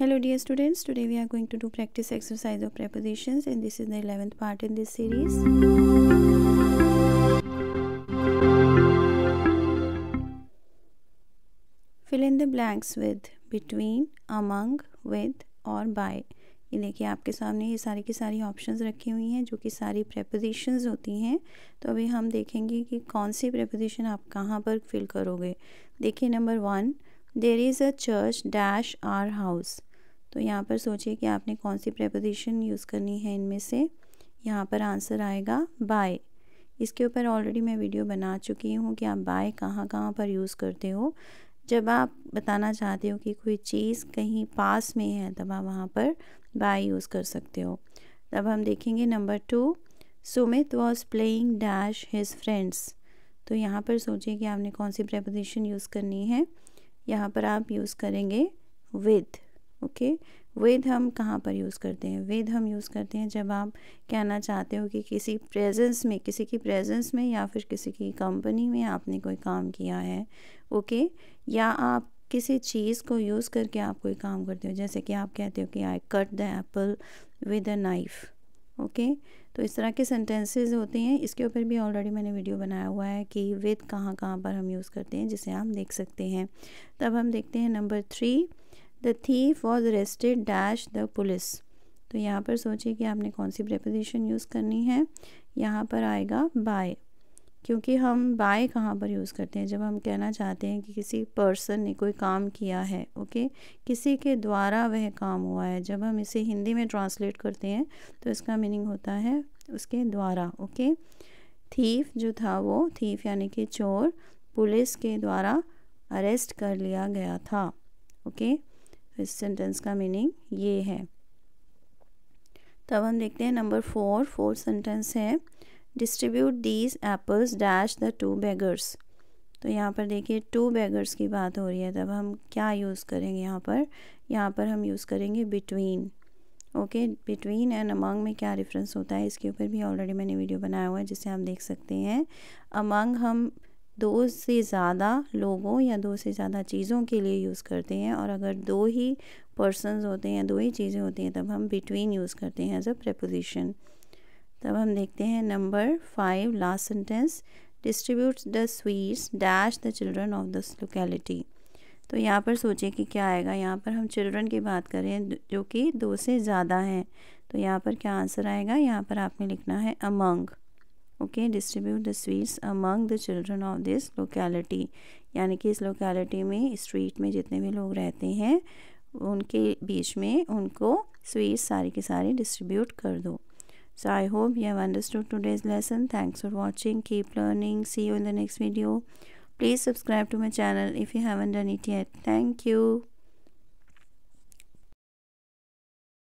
hello dear students today we are going to do practice exercise of prepositions and this is the 11th part in this series fill in the blanks with between among with और by ये देखिए आपके सामने ये सारी की सारी options रखी हुई हैं जो कि सारी प्रेपोजिशंस होती हैं तो अभी हम देखेंगे कि कौन सी प्रेपोजिशन आप कहाँ पर फिल करोगे देखिए number one there is a church dash our house तो यहाँ पर सोचिए कि आपने कौन सी प्रेपोजिशन यूज़ करनी है इनमें से यहाँ पर आंसर आएगा बाय इसके ऊपर ऑलरेडी मैं वीडियो बना चुकी हूँ कि आप बाय कहाँ कहाँ पर यूज़ करते हो जब आप बताना चाहते हो कि कोई चीज़ कहीं पास में है तब आप वहाँ पर बाय यूज़ कर सकते हो तब हम देखेंगे number two Sumit was playing dash his friends तो यहाँ पर सोचिए कि आपने कौन सी प्रेपोजिशन यूज़ करनी है यहाँ पर आप यूज़ करेंगे विद ओके वेद हम कहाँ पर यूज़ करते हैं वेद हम यूज़ करते हैं जब आप कहना चाहते हो कि किसी प्रेजेंस में किसी की प्रेजेंस में या फिर किसी की कंपनी में आपने कोई काम किया है ओके या आप किसी चीज़ को यूज़ करके आप कोई काम करते हो जैसे कि आप कहते हो कि I cut the apple with a knife okay तो इस तरह के सेंटेंसेज होते हैं इसके ऊपर भी ऑलरेडी मैंने वीडियो बनाया हुआ है कि विद कहाँ कहाँ पर हम यूज़ करते हैं जिसे आप देख सकते हैं तब हम देखते हैं number three the thief was arrested dash the police तो यहाँ पर सोचिए कि आपने कौन सी प्रेपोजिशन यूज़ करनी है यहाँ पर आएगा बाय क्योंकि हम बाय कहाँ पर यूज़ करते हैं जब हम कहना चाहते हैं कि किसी पर्सन ने कोई काम किया है ओके किसी के द्वारा वह काम हुआ है जब हम इसे हिंदी में ट्रांसलेट करते हैं तो इसका मीनिंग होता है उसके द्वारा ओके थीफ जो था वो थीफ यानी कि चोर पुलिस के द्वारा अरेस्ट कर लिया गया था ओके इस सेंटेंस का मीनिंग ये है तब हम देखते हैं नंबर फोर फोर्थ सेंटेंस है distribute these apples dash the two beggars तो यहाँ पर देखिए टू बैगर्स की बात हो रही है तब हम क्या यूज़ करेंगे यहाँ पर यहाँ पर हम यूज़ करेंगे between okay between and among में क्या डिफरेंस होता है इसके ऊपर भी ऑलरेडी मैंने वीडियो बनाया हुआ है जिसे आप देख सकते हैं अमंग हम दो से ज़्यादा लोगों या दो से ज़्यादा चीज़ों के लिए यूज़ करते हैं और अगर दो ही पर्सनस होते हैं दो ही चीज़ें होती हैं तब हम बिटवीन यूज़ करते हैं एज अ प्रपोजिशन तब हम देखते हैं number five last sentence distribute the sweets dash the children of this locality तो यहाँ पर सोचें कि क्या आएगा यहाँ पर हम चिल्ड्रन की बात करें जो कि दो से ज़्यादा हैं तो यहाँ पर क्या आंसर आएगा यहाँ पर आपने लिखना है among okay distribute the sweets among the children of this locality यानी कि इस लोकेलिटी में स्ट्रीट में जितने भी लोग रहते हैं उनके बीच में उनको स्वीट्स सारी के सारे डिस्ट्रीब्यूट कर दो so I hope you have understood today's lesson thanks for watching keep learning see you in the next video please subscribe to my channel if you haven't done it yet thank you